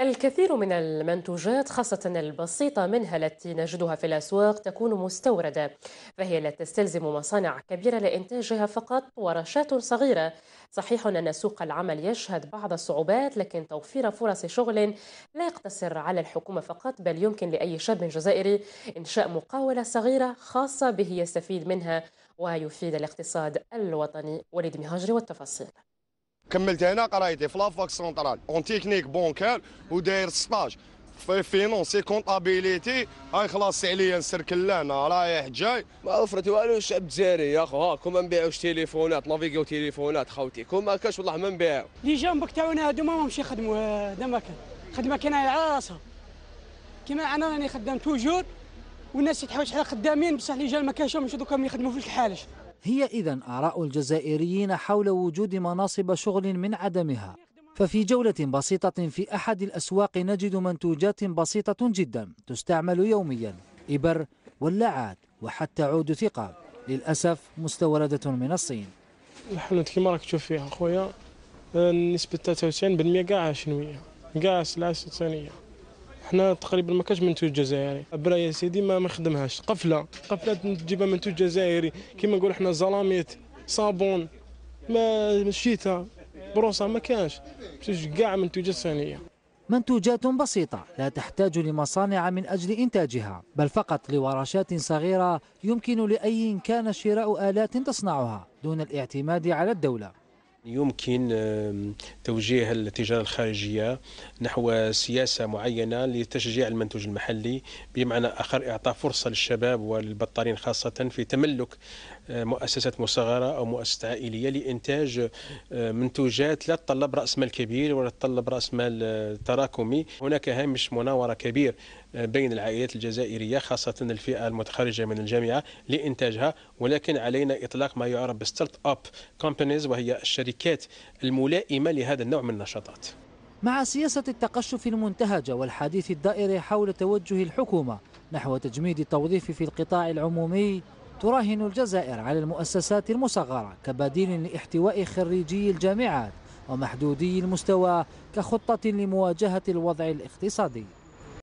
الكثير من المنتوجات خاصة البسيطة منها التي نجدها في الأسواق تكون مستوردة فهي لا تستلزم مصانع كبيرة لإنتاجها فقط ورشات صغيرة صحيح أن سوق العمل يشهد بعض الصعوبات لكن توفير فرص شغل لا يقتصر على الحكومة فقط بل يمكن لأي شاب جزائري إنشاء مقاولة صغيرة خاصة به يستفيد منها ويفيد الاقتصاد الوطني وليد مهاجري والتفاصيل كملت هنا قرايتي في لافاك سونترال اون تكنيك بونكال وداير ستاج في فينونسي كونطابيليتي هاي خلاص عليا نسر كلانا رايح جاي ما وفرت والو الشعب الجزائري يا خو هاكم ما نبيعوش تليفونات نافيكيو تليفونات خوتي كون ما كاش والله ما نبيعو لي جنبك تاعونا هادو ما همش يخدموا آه، هذا ما كان خدمه كاين على راسها كيما انا راني خدام توجور والناس تحوش على خدامين بصح لي جا ما كانش دوكا يخدموا في الحالش هي إذا آراء الجزائريين حول وجود مناصب شغل من عدمها ففي جولة بسيطة في أحد الأسواق نجد منتوجات بسيطة جدا تستعمل يوميا إبر ولاعات وحتى عود ثقاب للأسف مستوردة من الصين الحنة كما راك تشوف فيها خويا آه، نسبة 93% كاع شنوية كاع سلعة صينية حنا تقريبا ما كاش منتوج جزائري برايا سيدي ما نخدمهاش قفله قفله تجيبها منتوج جزائري كيما نقول حنا زلاميت صابون ما مشيتها بروسه ما كانش كاع منتوجات ثانيه منتوجات بسيطة لا تحتاج لمصانع من أجل إنتاجها بل فقط لورشات صغيرة يمكن لأي كان شراء آلات تصنعها دون الاعتماد على الدولة يمكن توجيه التجارة الخارجية نحو سياسة معينة لتشجيع المنتوج المحلي بمعنى آخر إعطاء فرصة للشباب والبطارين خاصة في تملك آه، مؤسسات مصغرة أو مؤسسة عائلية لإنتاج آه، منتوجات لا تطلب رأس مال كبير ولا تطلب رأس مال آه، تراكمي هناك هامش مناورة كبير بين العائلات الجزائرية خاصة الفئة المتخرجة من الجامعة لإنتاجها ولكن علينا إطلاق ما يعرف بستارت أب كومبانيز وهي الشركات الشركات الملائمة لهذا النوع من النشاطات مع سياسة التقشف المنتهجة والحديث الدائري حول توجه الحكومة نحو تجميد التوظيف في القطاع العمومي تراهن الجزائر على المؤسسات المصغرة كبديل لاحتواء خريجي الجامعات ومحدودي المستوى كخطة لمواجهة الوضع الاقتصادي